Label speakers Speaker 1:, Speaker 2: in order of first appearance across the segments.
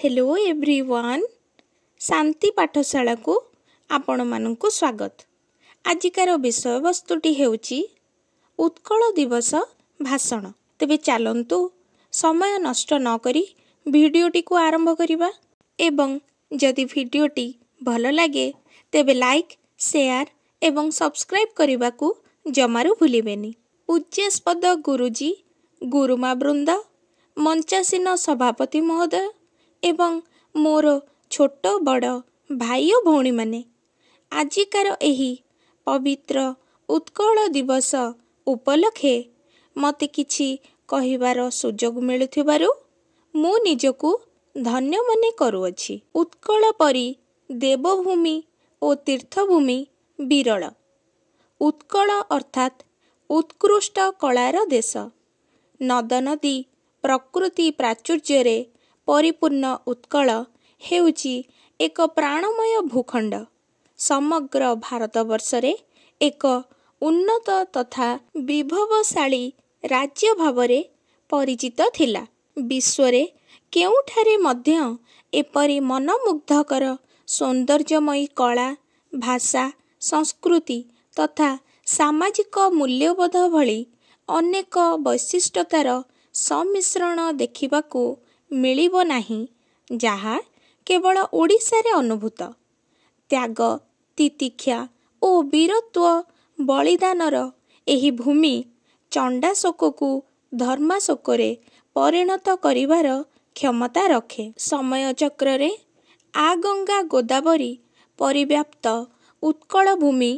Speaker 1: hello everyone ଶାନ୍ତି ପାଠଶାଳାକୁ ଆପଣମାନଙ୍କୁ ସ୍ୱାଗତ ଆଜିକାର ବିଷୟବସ୍ତୁଟି ହେଉଛି ଉତ୍କଳ ଦିବସ ଭାଷଣ ତେବେ ଚାଲନ୍ତୁ ସମୟ ନଷ୍ଟ ନକରି ଭିଡ଼ିଓଟିକୁ ଆରମ୍ଭ କରିବା ଏବଂ ଯଦି ଭିଡ଼ିଓଟି ଭଲ ଲାଗେ ତେବେ ଲାଇକ୍ ସେୟାର୍ ଏବଂ ସବସ୍କ୍ରାଇବ୍ କରିବାକୁ ଜମାରୁ ଭୁଲିବେନି ପୂଜ୍ୟାସ୍ପଦ ଗୁରୁଜୀ ଗୁରୁମା ବୃନ୍ଦ ମଞ୍ଚାସୀନ ସଭାପତି ମହୋଦୟ ଏବଂ ମୋର ଛୋଟ ବଡ଼ ଭାଇ ଓ ଭଉଣୀମାନେ ଆଜିକାର ଏହି ପବିତ୍ର ଉତ୍କଳ ଦିବସ ଉପଲକ୍ଷେ ମୋତେ କିଛି କହିବାର ସୁଯୋଗ ମିଳୁଥିବାରୁ ମୁଁ ନିଜକୁ ଧନ୍ୟ ମନେ କରୁଅଛି ଉତ୍କଳ ପରି ଦେବଭୂମି ଓ ତୀର୍ଥଭୂମି ବିରଳ ଉତ୍କଳ ଅର୍ଥାତ୍ ଉତ୍କୃଷ୍ଟ କଳାର ଦେଶ ନଦନଦୀ ପ୍ରକୃତି ପ୍ରାଚୁର୍ଯ୍ୟରେ ପରିପୂର୍ଣ୍ଣ ଉତ୍କଳ ହେଉଛି ଏକ ପ୍ରାଣମୟ ଭୂଖଣ୍ଡ ସମଗ୍ର ଭାରତବର୍ଷରେ ଏକ ଉନ୍ନତ ତଥା ବିଭବଶାଳୀ ରାଜ୍ୟ ଭାବରେ ପରିଚିତ ଥିଲା ବିଶ୍ୱରେ କେଉଁଠାରେ ମଧ୍ୟ ଏପରି ମନମୁଗ୍ଧକର ସୌନ୍ଦର୍ଯ୍ୟମୟୀ କଳା ଭାଷା ସଂସ୍କୃତି ତଥା ସାମାଜିକ ମୂଲ୍ୟବୋଧ ଭଳି ଅନେକ ବୈଶିଷ୍ଟ୍ୟତାର ସମିଶ୍ରଣ ଦେଖିବାକୁ ମିଳିବ ନାହିଁ ଯାହା କେବଳ ଓଡ଼ିଶାରେ ଅନୁଭୂତ ତ୍ୟାଗ ତିତିକ୍ଷା ଓ ବୀରତ୍ୱ ବଳିଦାନର ଏହି ଭୂମି ଚଣ୍ଡା ଚଣ୍ଡାଶୋକକୁ ଧର୍ମାଶୋକରେ ପରିଣତ କରିବାର କ୍ଷମତା ରଖେ ସମୟଚକ୍ରରେ ଆ ଗଙ୍ଗା ଗୋଦାବରୀ ପରିବ୍ୟାପ୍ତ ଉତ୍କଳ ଭୂମି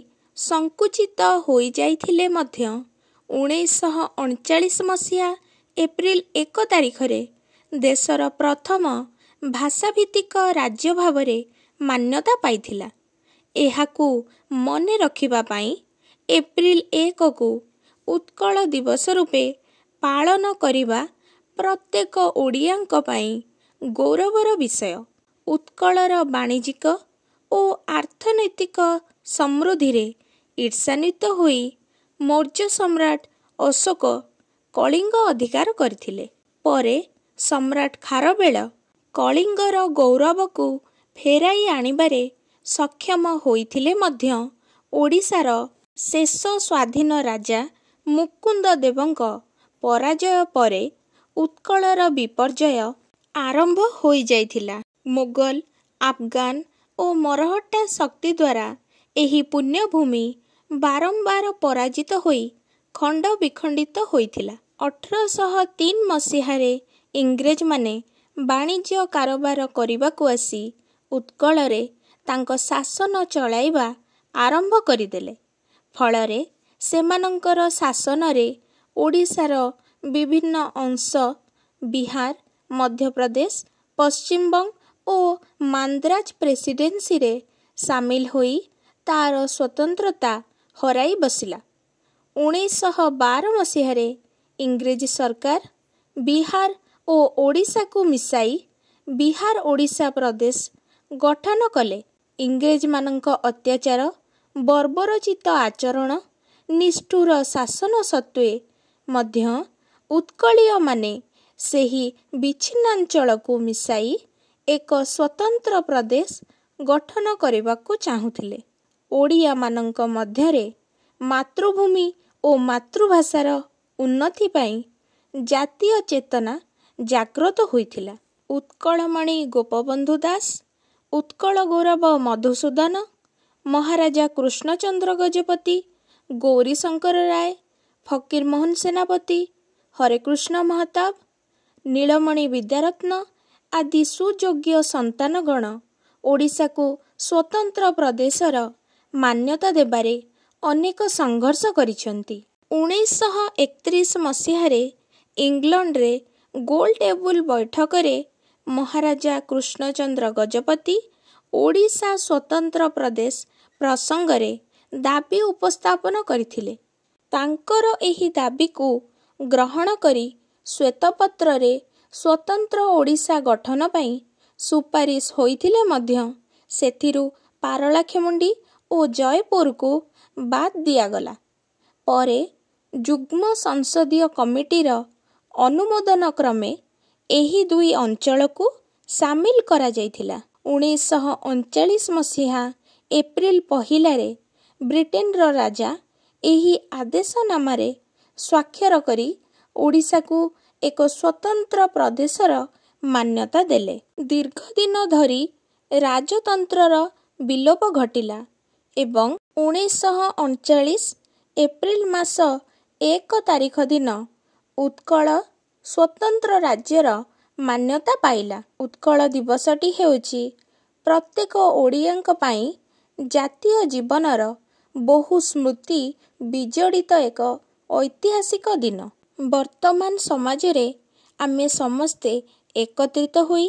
Speaker 1: ସଙ୍କୁଚିତ ହୋଇଯାଇଥିଲେ ମଧ୍ୟ ଉଣେଇଶହ ଅଣଚାଳିଶ ମସିହା ଏପ୍ରିଲ ଏକ ତାରିଖରେ ଦେଶର ପ୍ରଥମ ଭାଷାଭିତ୍ତିକ ରାଜ୍ୟ ଭାବରେ ମାନ୍ୟତା ପାଇଥିଲା ଏହାକୁ ମନେ ରଖିବା ପାଇଁ ଏପ୍ରିଲ ଏକକୁ ଉତ୍କଳ ଦିବସ ରୂପେ ପାଳନ କରିବା ପ୍ରତ୍ୟେକ ଓଡ଼ିଆଙ୍କ ପାଇଁ ଗୌରବର ବିଷୟ ଉତ୍କଳର ବାଣିଜ୍ୟିକ ଓ ଆର୍ଥନୈତିକ ସମୃଦ୍ଧିରେ ଇର୍ଷାନ୍ୱିତ ହୋଇ ମୌର୍ଯ୍ୟ ସମ୍ରାଟ ଅଶୋକ କଳିଙ୍ଗ ଅଧିକାର କରିଥିଲେ ପରେ ସମ୍ରାଟ ଖାରବେଳ କଳିଙ୍ଗର ଗୌରବକୁ ଫେରାଇ ଆଣିବାରେ ସକ୍ଷମ ହୋଇଥିଲେ ମଧ୍ୟ ଓଡ଼ିଶାର ଶେଷ ସ୍ୱାଧୀନ ରାଜା ମୁକୁନ୍ଦ ଦେବଙ୍କ ପରାଜୟ ପରେ ଉତ୍କଳର ବିପର୍ଯ୍ୟୟ ଆରମ୍ଭ ହୋଇଯାଇଥିଲା ମୋଗଲ ଆଫଗାନ ଓ ମରହଟ୍ଟା ଶକ୍ତି ଦ୍ୱାରା ଏହି ପୁଣ୍ୟଭୂମି ବାରମ୍ବାର ପରାଜିତ ହୋଇ ଖଣ୍ଡବିଖଣ୍ଡିତ ହୋଇଥିଲା ଅଠରଶହ ତିନି ମସିହାରେ ଇଂରେଜମାନେ ବାଣିଜ୍ୟ କାରବାର କରିବାକୁ ଆସି ଉତ୍କଳରେ ତାଙ୍କ ଶାସନ ଚଳାଇବା ଆରମ୍ଭ କରିଦେଲେ ଫଳରେ ସେମାନଙ୍କର ଶାସନରେ ଓଡ଼ିଶାର ବିଭିନ୍ନ ଅଂଶ ବିହାର ମଧ୍ୟପ୍ରଦେଶ ପଶ୍ଚିମବଙ୍ଗ ଓ ମାନ୍ଦ୍ରାଜ ପ୍ରେସିଡେନ୍ସିରେ ସାମିଲ ହୋଇ ତା'ର ସ୍ୱତନ୍ତ୍ରତା ହରାଇ ବସିଲା ଉଣେଇଶହ ବାର ମସିହାରେ ଇଂରେଜ ସରକାର ବିହାର ଓ ଓଡ଼ିଶାକୁ ମିଶାଇ ବିହାର ଓଡ଼ିଶା ପ୍ରଦେଶ ଗଠନ କଲେ ଇଂରେଜମାନଙ୍କ ଅତ୍ୟାଚାର ବର୍ବରୋଚିତ ଆଚରଣ ନିଷ୍ଠୁର ଶାସନ ସତ୍ତ୍ୱେ ମଧ୍ୟ ଉତ୍କଳୀୟମାନେ ସେହି ବିଚ୍ଛିନ୍ନାଞ୍ଚଳକୁ ମିଶାଇ ଏକ ସ୍ୱତନ୍ତ୍ର ପ୍ରଦେଶ ଗଠନ କରିବାକୁ ଚାହୁଁଥିଲେ ଓଡ଼ିଆମାନଙ୍କ ମଧ୍ୟରେ ମାତୃଭୂମି ଓ ମାତୃଭାଷାର ଉନ୍ନତି ପାଇଁ ଜାତୀୟ ଚେତନା ଜାଗ୍ରତ ହୋଇଥିଲା ଉତ୍କଳମଣି ଗୋପବନ୍ଧୁ ଦାସ ଉତ୍କଳ ଗୌରବ ମଧୁସୂଦନ ମହାରାଜା କୃଷ୍ଣଚନ୍ଦ୍ର ଗଜପତି ଗୌରୀଶଙ୍କର ରାୟ ଫକୀରମୋହନ ସେନାପତି ହରେକୃଷ୍ଣ ମହତାବ ନୀଳମଣି ବିଦ୍ୟାରତ୍ନ ଆଦି ସୁଯୋଗ୍ୟ ସନ୍ତାନଗଣ ଓଡ଼ିଶାକୁ ସ୍ୱତନ୍ତ୍ର ପ୍ରଦେଶର ମାନ୍ୟତା ଦେବାରେ ଅନେକ ସଂଘର୍ଷ କରିଛନ୍ତି ଉଣେଇଶହ ଏକତିରିଶ ମସିହାରେ ଇଂଲଣ୍ଡରେ ଗୋଲ୍ ଟେବୁଲ ବୈଠକରେ ମହାରାଜା କୃଷ୍ଣଚନ୍ଦ୍ର ଗଜପତି ଓଡ଼ିଶା ସ୍ୱତନ୍ତ୍ର ପ୍ରଦେଶ ପ୍ରସଙ୍ଗରେ ଦାବି ଉପସ୍ଥାପନ କରିଥିଲେ ତାଙ୍କର ଏହି ଦାବିକୁ ଗ୍ରହଣ କରି ଶ୍ୱେତପତ୍ରରେ ସ୍ୱତନ୍ତ୍ର ଓଡ଼ିଶା ଗଠନ ପାଇଁ ସୁପାରିଶ ହୋଇଥିଲେ ମଧ୍ୟ ସେଥିରୁ ପାରଳାଖେମୁଣ୍ଡି ଓ ଜୟପୁରକୁ ବାଦ୍ ଦିଆଗଲା ପରେ ଯୁଗ୍ମ ସଂସଦୀୟ କମିଟିର ଅନୁମୋଦନ କ୍ରମେ ଏହି ଦୁଇ ଅଞ୍ଚଳକୁ ସାମିଲ କରାଯାଇଥିଲା ଉଣେଇଶହ ଅଣଚାଳିଶ ମସିହା ଏପ୍ରିଲ ପହିଲାରେ ବ୍ରିଟେନର ରାଜା ଏହି ଆଦେଶନାମାରେ ସ୍ୱାକ୍ଷର କରି ଓଡ଼ିଶାକୁ ଏକ ସ୍ୱତନ୍ତ୍ର ପ୍ରଦେଶର ମାନ୍ୟତା ଦେଲେ ଦୀର୍ଘଦିନ ଧରି ରାଜତନ୍ତ୍ରର ବିଲୋପ ଘଟିଲା ଏବଂ ଉଣେଇଶହ ଅଣଚାଳିଶ ଏପ୍ରିଲ ମାସ ଏକ ତାରିଖ ଦିନ ଉତ୍କଳ ସ୍ୱତନ୍ତ୍ର ରାଜ୍ୟର ମାନ୍ୟତା ପାଇଲା ଉତ୍କଳ ଦିବସଟି ହେଉଛି ପ୍ରତ୍ୟେକ ଓଡ଼ିଆଙ୍କ ପାଇଁ ଜାତୀୟ ଜୀବନର ବହୁ ସ୍ମୃତି ବିଜଡ଼ିତ ଏକ ଐତିହାସିକ ଦିନ ବର୍ତ୍ତମାନ ସମାଜରେ ଆମେ ସମସ୍ତେ ଏକତ୍ରିତ ହୋଇ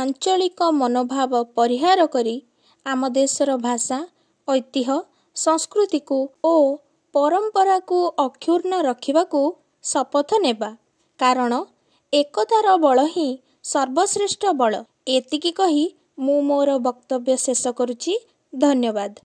Speaker 1: ଆଞ୍ଚଳିକ ମନୋଭାବ ପରିହାର କରି ଆମ ଦେଶର ଭାଷା ଐତିହ୍ୟ ସଂସ୍କୃତିକୁ ଓ ପରମ୍ପରାକୁ ଅକ୍ଷୁର୍ଣ୍ଣ ରଖିବାକୁ ଶପଥ ନେବା କାରଣ ଏକତାର ବଳ ହିଁ ସର୍ବଶ୍ରେଷ୍ଠ ବଳ ଏତିକି କହି ମୁଁ ମୋର ବକ୍ତବ୍ୟ ଶେଷ କରୁଛି ଧନ୍ୟବାଦ